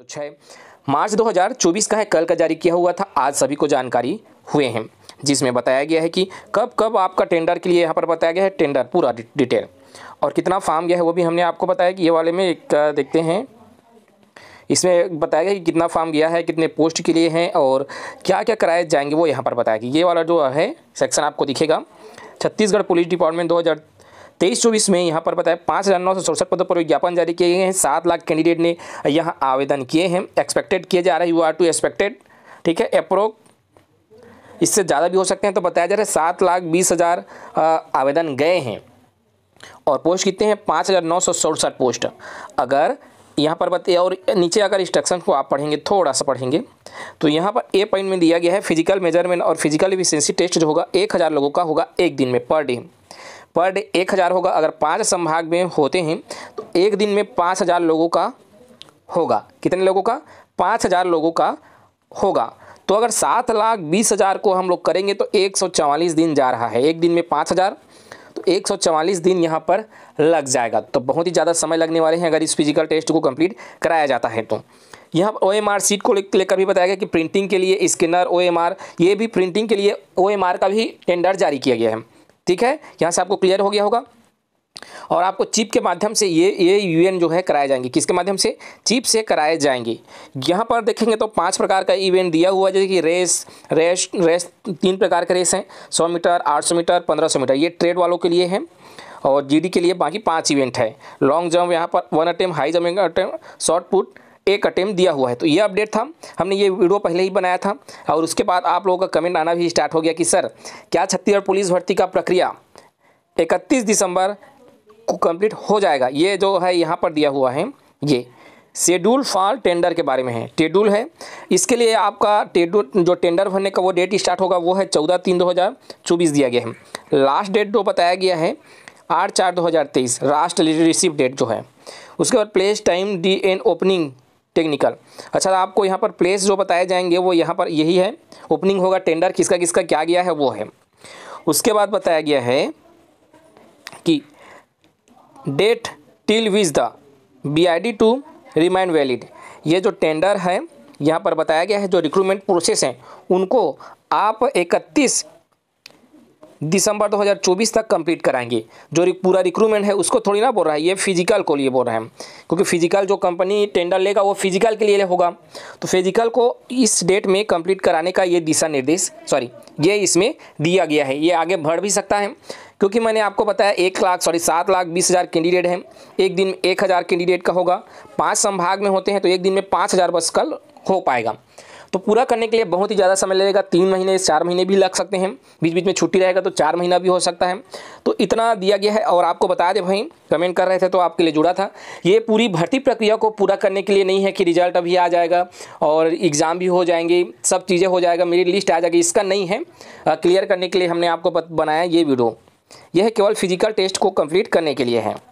तो छः मार्च 2024 का है कल का जारी किया हुआ था आज सभी को जानकारी हुए हैं जिसमें बताया गया है कि कब कब आपका टेंडर के लिए यहाँ पर बताया गया है टेंडर पूरा डिटेल और कितना फार्म गया है वो भी हमने आपको बताया कि ये वाले में एक देखते हैं इसमें बताया गया कि कितना फार्म गया है कितने पोस्ट के लिए हैं और क्या क्या कराए जाएंगे वो यहाँ पर बताया कि ये वाला जो है सेक्शन आपको दिखेगा छत्तीसगढ़ पुलिस डिपार्टमेंट दो तेईस चौबीस में यहाँ पर बताया पाँच हज़ार नौ सौ सड़सठ पदों पर विज्ञापन जारी किए गए हैं सात लाख कैंडिडेट ने यहाँ आवेदन किए हैं एक्सपेक्टेड किए जा रहे हैं यू आर टू एक्सपेक्टेड ठीक है अप्रोक इससे ज़्यादा भी हो सकते हैं तो बताया जा रहा है सात लाख बीस हज़ार आवेदन गए हैं और पोस्ट कितने हैं पाँच हज़ार नौ सौ सड़सठ पोस्ट अगर यहाँ पर बताइए और नीचे अगर इंस्ट्रक्शन को आप पढ़ेंगे थोड़ा सा पढ़ेंगे तो यहाँ पर ए पॉइंट में दिया गया है फिजिकल मेजरमेंट और फिजिकल इफिशेंसी टेस्ट जो होगा एक हज़ार लोगों का होगा एक दिन में पर डे पर डे एक हज़ार होगा अगर पाँच संभाग में होते हैं तो एक दिन में पाँच हज़ार लोगों का होगा कितने लोगों का पाँच हज़ार लोगों का होगा तो अगर सात लाख बीस हज़ार को हम लोग करेंगे तो एक सौ चवालीस दिन जा रहा है एक दिन में पाँच हज़ार तो एक सौ चवालीस दिन यहाँ पर लग जाएगा तो बहुत ही ज़्यादा समय लगने वाले हैं अगर इस फिजिकल टेस्ट को कम्प्लीट कराया जाता है तो यहाँ ओ एम आर सीट को लेकर भी बताया गया कि प्रिंटिंग के लिए स्कैनर ओ एम आर ये भी प्रिंटिंग के लिए ओ एम आर का भी टेंडर जारी किया गया है ठीक है यहाँ से आपको क्लियर हो गया होगा और आपको चिप के माध्यम से ये ये यूएन जो है कराए जाएंगे किसके माध्यम से चिप से कराए जाएंगे यहाँ पर देखेंगे तो पांच प्रकार का इवेंट दिया हुआ जैसे कि रेस रेस रेस तीन प्रकार के रेस हैं सौ मीटर आठ सौ मीटर पंद्रह सौ मीटर ये ट्रेड वालों के लिए हैं और जीडी के लिए बाकी पांच इवेंट है लॉन्ग जंप यहाँ पर one attempt high jumping attempt shot put एक अटेम्प्ट दिया हुआ है तो ये अपडेट था हमने ये वीडियो पहले ही बनाया था और उसके बाद आप लोगों का कमेंट आना भी स्टार्ट हो गया कि सर क्या छत्तीसगढ़ पुलिस भर्ती का प्रक्रिया इकतीस दिसंबर को कंप्लीट हो जाएगा ये जो है यहाँ पर दिया हुआ है ये शेड्यूल फॉर टेंडर के बारे में है टेड्यूल है इसके लिए आपका टेड्यूल जो टेंडर भरने का वो डेट स्टार्ट होगा वो है चौदह तीन दो हज़ार चौबीस दिया गया है लास्ट डेट जो बताया गया है आठ चार दो हज़ार तेईस लास्ट रिसीव डेट जो है उसके बाद place time D and opening technical अच्छा आपको यहाँ पर प्लेस जो बताए जाएंगे वो यहाँ पर यही है ओपनिंग होगा टेंडर किसका किसका क्या गया है वो है उसके बाद बताया गया है कि date till which the B I D to remain valid ये जो टेंडर है यहाँ पर बताया गया है जो रिक्रूटमेंट प्रोसेस हैं उनको आप 31 दिसंबर 2024 तक कंप्लीट कराएंगे जो पूरा रिक्रूटमेंट है उसको थोड़ी ना बोल रहा है ये फिजिकल को लिए बोल रहे हैं क्योंकि फिजिकल जो कंपनी टेंडर लेगा वो फिजिकल के लिए होगा तो फिजिकल को इस डेट में कंप्लीट कराने का ये दिशा निर्देश सॉरी ये इसमें दिया गया है ये आगे बढ़ भी सकता है क्योंकि मैंने आपको बताया एक लाख सॉरी सात लाख बीस हज़ार कैंडिडेट हैं एक दिन एक हज़ार कैंडिडेट का होगा पाँच संभाग में होते हैं तो एक दिन में पाँच हज़ार बस कल हो पाएगा तो पूरा करने के लिए बहुत ही ज़्यादा समय लगेगा तीन महीने चार महीने भी लग सकते हैं बीच बीच में छुट्टी रहेगा तो चार महीना भी हो सकता है तो इतना दिया गया है और आपको बता दें भाई कमेंट कर रहे थे तो आपके लिए जुड़ा था ये पूरी भर्ती प्रक्रिया को पूरा करने के लिए नहीं है कि रिजल्ट अभी आ जाएगा और एग्ज़ाम भी हो जाएंगे सब चीज़ें हो जाएगा मेरी लिस्ट आ जाएगी इसका नहीं है क्लियर करने के लिए हमने आपको बनाया ये वीडियो यह केवल फिजिकल टेस्ट को कंप्लीट करने के लिए है